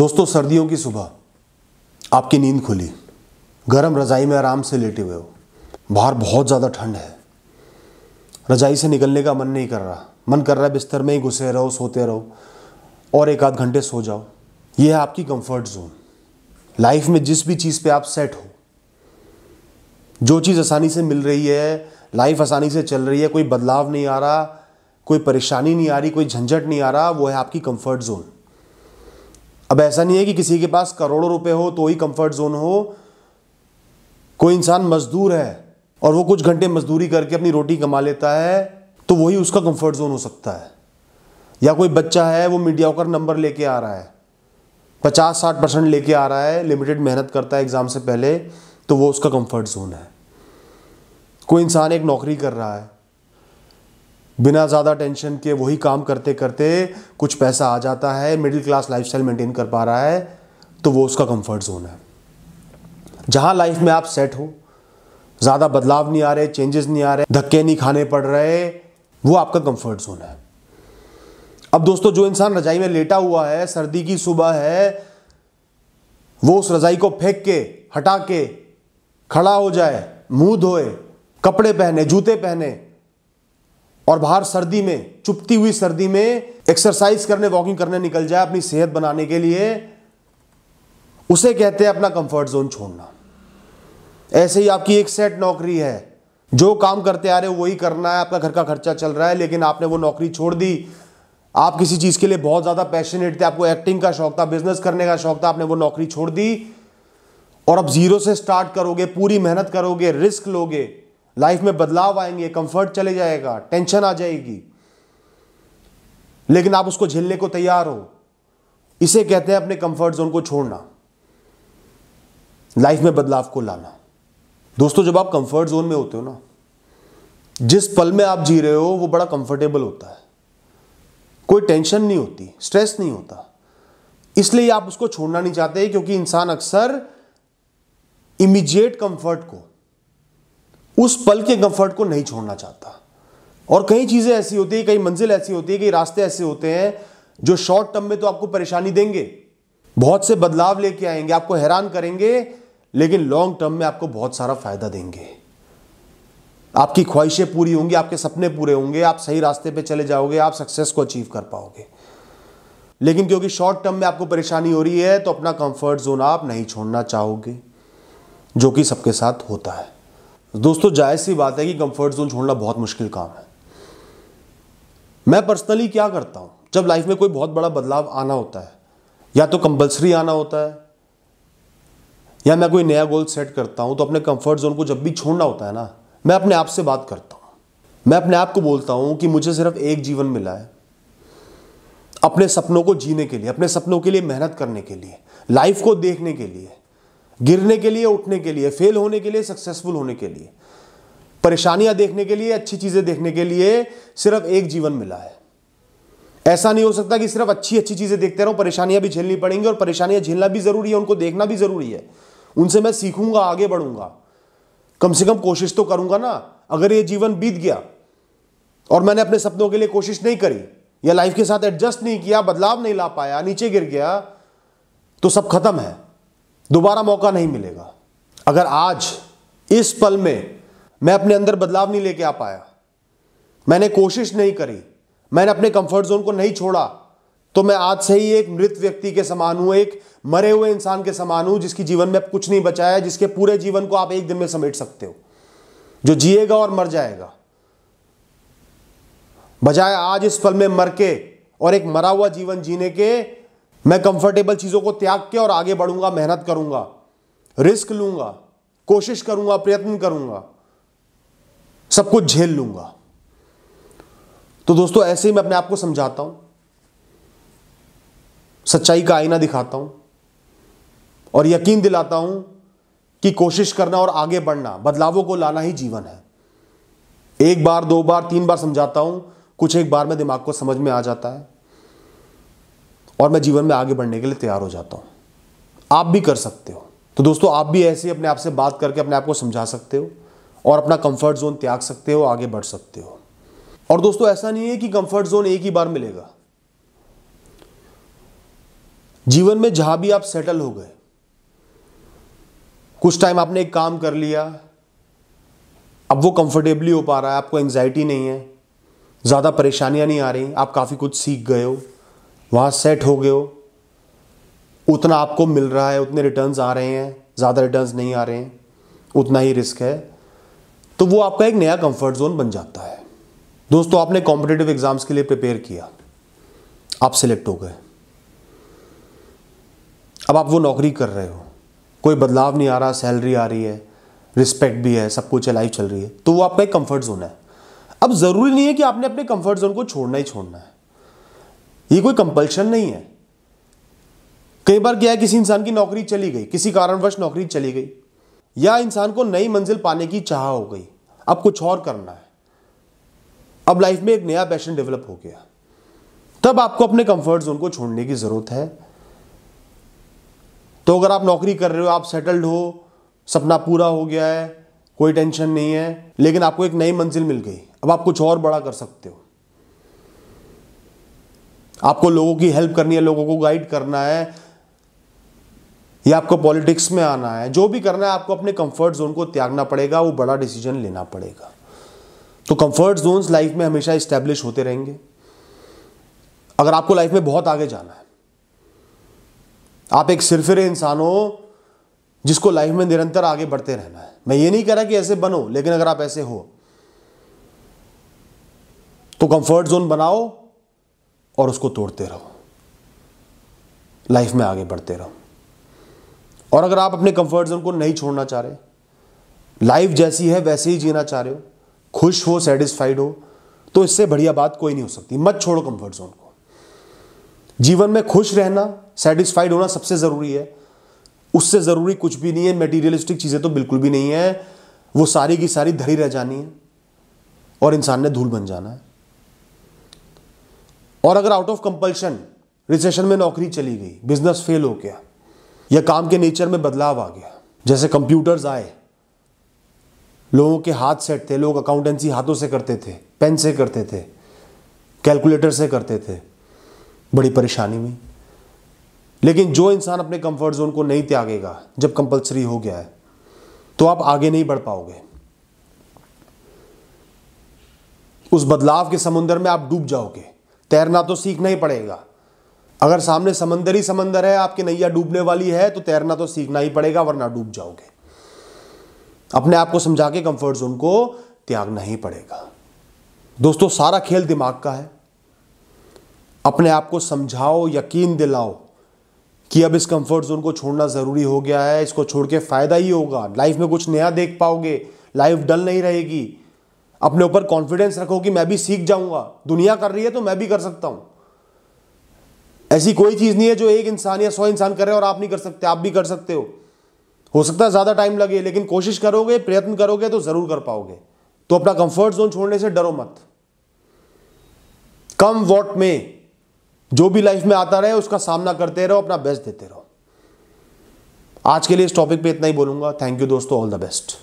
दोस्तों सर्दियों की सुबह आपकी नींद खुली गर्म रजाई में आराम से लेटे हुए हो बाहर बहुत ज़्यादा ठंड है रजाई से निकलने का मन नहीं कर रहा मन कर रहा है बिस्तर में ही घुसे रहो सोते रहो और एक आध घंटे सो जाओ ये है आपकी कंफर्ट जोन लाइफ में जिस भी चीज़ पे आप सेट हो जो चीज़ आसानी से मिल रही है लाइफ आसानी से चल रही है कोई बदलाव नहीं आ रहा कोई परेशानी नहीं आ रही कोई झंझट नहीं आ रहा वो है आपकी कंफर्ट जोन अब ऐसा नहीं है कि किसी के पास करोड़ों रुपए हो तो ही कंफर्ट जोन हो कोई इंसान मजदूर है और वो कुछ घंटे मजदूरी करके अपनी रोटी कमा लेता है तो वही उसका कंफर्ट जोन हो सकता है या कोई बच्चा है वो मीडिया होकर नंबर लेके आ रहा है पचास साठ परसेंट लेके आ रहा है लिमिटेड मेहनत करता है एग्ज़ाम से पहले तो वो उसका कंफर्ट जोन है कोई इंसान एक नौकरी कर रहा है बिना ज़्यादा टेंशन के वही काम करते करते कुछ पैसा आ जाता है middle class lifestyle maintain कर पा रहा है तो वो उसका कंफर्ट जोन है जहाँ लाइफ में आप सेट हो ज़्यादा बदलाव नहीं आ रहे चेंजेस नहीं आ रहे धक्के नहीं खाने पड़ रहे वो आपका कंफर्ट जोन है अब दोस्तों जो इंसान रजाई में लेटा हुआ है सर्दी की सुबह है वो उस रजाई को फेंक के हटा के खड़ा हो जाए मुंह धोए कपड़े पहने जूते पहने और बाहर सर्दी में चुपती हुई सर्दी में एक्सरसाइज करने वॉकिंग करने निकल जाए अपनी सेहत बनाने के लिए उसे कहते हैं अपना कंफर्ट जोन छोड़ना ऐसे ही आपकी एक सेट नौकरी है जो काम करते आ रहे हो वही करना है आपका घर का खर्चा चल रहा है लेकिन आपने वो नौकरी छोड़ दी आप किसी चीज़ के लिए बहुत ज़्यादा पैशनेट थे आपको एक्टिंग का शौक था बिजनेस करने का शौक था आपने वो नौकरी छोड़ दी और अब जीरो से स्टार्ट करोगे पूरी मेहनत करोगे रिस्क लोगे लाइफ में बदलाव आएंगे कंफर्ट चले जाएगा टेंशन आ जाएगी लेकिन आप उसको झेलने को तैयार हो इसे कहते हैं अपने कंफर्ट जोन को छोड़ना लाइफ में बदलाव को लाना दोस्तों जब आप कंफर्ट जोन में होते हो ना जिस पल में आप जी रहे हो वो बड़ा कंफर्टेबल होता है कोई टेंशन नहीं होती स्ट्रेस नहीं होता इसलिए आप उसको छोड़ना नहीं चाहते क्योंकि इंसान अक्सर इमीजिएट कंफर्ट को उस पल के कंफर्ट को नहीं छोड़ना चाहता और कई चीज़ें ऐसी होती है कई मंजिल ऐसी होती है कई रास्ते ऐसे होते हैं जो शॉर्ट टर्म में तो आपको परेशानी देंगे बहुत से बदलाव लेके आएंगे आपको हैरान करेंगे लेकिन लॉन्ग टर्म में आपको बहुत सारा फायदा देंगे आपकी ख्वाहिशें पूरी होंगी आपके सपने पूरे होंगे आप सही रास्ते पे चले जाओगे आप सक्सेस को अचीव कर पाओगे लेकिन क्योंकि शॉर्ट टर्म में आपको परेशानी हो रही है तो अपना कंफर्ट जोन आप नहीं छोड़ना चाहोगे जो कि सबके साथ होता है दोस्तों जायज सी बात है कि कंफर्ट जोन छोड़ना बहुत मुश्किल काम है मैं पर्सनली क्या करता हूं जब लाइफ में कोई बहुत बड़ा बदलाव आना होता है या तो कंपलसरी आना होता है या मैं कोई नया गोल सेट करता हूं तो अपने कंफर्ट जोन को जब भी छोड़ना होता है ना मैं अपने आप से बात करता हूं मैं अपने आप को बोलता हूं कि मुझे सिर्फ एक जीवन मिला है अपने सपनों को जीने के लिए अपने सपनों के लिए मेहनत करने के लिए लाइफ को देखने के लिए गिरने के लिए उठने के लिए फेल होने के लिए सक्सेसफुल होने के लिए परेशानियां देखने के लिए अच्छी चीजें देखने के लिए सिर्फ एक जीवन मिला है ऐसा नहीं हो सकता कि सिर्फ अच्छी अच्छी चीजें देखते रहो परेशानियां भी झेलनी पड़ेंगी और परेशानियां झेलना भी जरूरी है उनको देखना भी जरूरी है उनसे मैं सीखूंगा आगे बढ़ूंगा कम से कम कोशिश तो करूंगा ना अगर ये जीवन बीत गया और मैंने अपने सपनों के लिए कोशिश नहीं करी या लाइफ के साथ एडजस्ट नहीं किया बदलाव नहीं ला पाया नीचे गिर गया तो सब खत्म है दोबारा मौका नहीं मिलेगा अगर आज इस पल में मैं अपने अंदर बदलाव नहीं लेके आ पाया मैंने कोशिश नहीं करी मैंने अपने कंफर्ट जोन को नहीं छोड़ा तो मैं आज से ही एक मृत व्यक्ति के समान हूं एक मरे हुए इंसान के समान हूं जिसकी जीवन में अब कुछ नहीं बचा है जिसके पूरे जीवन को आप एक दिन में समेट सकते हो जो जिएगा और मर जाएगा बजाय आज इस पल में मर के और एक मरा हुआ जीवन जीने के मैं कंफर्टेबल चीज़ों को त्याग के और आगे बढ़ूंगा मेहनत करूंगा रिस्क लूंगा कोशिश करूंगा प्रयत्न करूंगा सब कुछ झेल लूंगा तो दोस्तों ऐसे ही मैं अपने आप को समझाता हूं सच्चाई का आईना दिखाता हूं और यकीन दिलाता हूं कि कोशिश करना और आगे बढ़ना बदलावों को लाना ही जीवन है एक बार दो बार तीन बार समझाता हूं कुछ एक बार में दिमाग को समझ में आ जाता है और मैं जीवन में आगे बढ़ने के लिए तैयार हो जाता हूँ आप भी कर सकते हो तो दोस्तों आप भी ऐसे अपने आप से बात करके अपने आप को समझा सकते हो और अपना कंफर्ट जोन त्याग सकते हो आगे बढ़ सकते हो और दोस्तों ऐसा नहीं है कि कंफर्ट जोन एक ही बार मिलेगा जीवन में जहां भी आप सेटल हो गए कुछ टाइम आपने एक काम कर लिया अब वो कंफर्टेबली हो पा रहा है आपको एंग्जाइटी नहीं है ज़्यादा परेशानियां नहीं आ रही आप काफ़ी कुछ सीख गए हो वहाँ सेट हो गए हो उतना आपको मिल रहा है उतने रिटर्न्स आ रहे हैं ज़्यादा रिटर्न्स नहीं आ रहे हैं उतना ही रिस्क है तो वो आपका एक नया कंफर्ट जोन बन जाता है दोस्तों आपने कॉम्पिटेटिव एग्जाम्स के लिए प्रिपेयर किया आप सिलेक्ट हो गए अब आप वो नौकरी कर रहे हो कोई बदलाव नहीं आ रहा सैलरी आ रही है रिस्पेक्ट भी है सब कुछ लाइफ चल रही है तो वो आपका एक कंफर्ट जोन है अब ज़रूरी नहीं है कि आपने अपने कंफर्ट जोन को छोड़ना ही छोड़ना है ये कोई कंपल्शन नहीं है कई बार क्या है किसी इंसान की नौकरी चली गई किसी कारणवश नौकरी चली गई या इंसान को नई मंजिल पाने की चाह हो गई अब कुछ और करना है अब लाइफ में एक नया पैशन डेवलप हो गया तब आपको अपने कंफर्ट जोन को छोड़ने की ज़रूरत है तो अगर आप नौकरी कर रहे हो आप सेटल्ड हो सपना पूरा हो गया है कोई टेंशन नहीं है लेकिन आपको एक नई मंजिल मिल गई अब आप कुछ और बड़ा कर सकते हो आपको लोगों की हेल्प करनी है लोगों को गाइड करना है या आपको पॉलिटिक्स में आना है जो भी करना है आपको अपने कंफर्ट जोन को त्यागना पड़ेगा वो बड़ा डिसीजन लेना पड़ेगा तो कंफर्ट जोन्स लाइफ में हमेशा इस्टेब्लिश होते रहेंगे अगर आपको लाइफ में बहुत आगे जाना है आप एक सिरफिरे इंसान हो जिसको लाइफ में निरंतर आगे बढ़ते रहना है मैं ये नहीं कह रहा कि ऐसे बनो लेकिन अगर आप ऐसे हो तो कंफर्ट जोन बनाओ और उसको तोड़ते रहो लाइफ में आगे बढ़ते रहो और अगर आप अपने कंफर्ट जोन को नहीं छोड़ना चाह रहे लाइफ जैसी है वैसे ही जीना चाह रहे हो खुश हो सेटिस्फाइड हो तो इससे बढ़िया बात कोई नहीं हो सकती मत छोड़ो कंफर्ट जोन को जीवन में खुश रहना सेटिस्फाइड होना सबसे ज़रूरी है उससे ज़रूरी कुछ भी नहीं है मेटीरियलिस्टिक चीज़ें तो बिल्कुल भी नहीं है वो सारी की सारी धरी रह जानी है और इंसान ने धूल बन जाना है और अगर आउट ऑफ कंपल्शन रिसेशन में नौकरी चली गई बिजनेस फेल हो गया या काम के नेचर में बदलाव आ गया जैसे कंप्यूटर्स आए लोगों के हाथ सेट थे लोग अकाउंटेंसी हाथों से करते थे पेन से करते थे कैलकुलेटर से करते थे बड़ी परेशानी हुई लेकिन जो इंसान अपने कंफर्ट जोन को नहीं त्यागेगा जब कंपलसरी हो गया है तो आप आगे नहीं बढ़ पाओगे उस बदलाव के समुंदर में आप डूब जाओगे तैरना तो सीखना ही पड़ेगा अगर सामने समंदर ही समंदर है आपकी नैया डूबने वाली है तो तैरना तो सीखना ही पड़ेगा वरना डूब जाओगे अपने आप को समझा के कंफर्ट जोन को त्यागना ही पड़ेगा दोस्तों सारा खेल दिमाग का है अपने आप को समझाओ यकीन दिलाओ कि अब इस कंफर्ट जोन को छोड़ना ज़रूरी हो गया है इसको छोड़ के फ़ायदा ही होगा लाइफ में कुछ नया देख पाओगे लाइफ डल नहीं रहेगी अपने ऊपर कॉन्फिडेंस रखो कि मैं भी सीख जाऊंगा दुनिया कर रही है तो मैं भी कर सकता हूं ऐसी कोई चीज़ नहीं है जो एक इंसान या सौ इंसान करे और आप नहीं कर सकते आप भी कर सकते हो हो सकता है ज़्यादा टाइम लगे लेकिन कोशिश करोगे प्रयत्न करोगे तो ज़रूर कर पाओगे तो अपना कंफर्ट जोन छोड़ने से डरो मत कम वॉट में जो भी लाइफ में आता रहे उसका सामना करते रहो अपना बेस्ट देते रहो आज के लिए इस टॉपिक पे इतना ही बोलूंगा थैंक यू दोस्तों ऑल द बेस्ट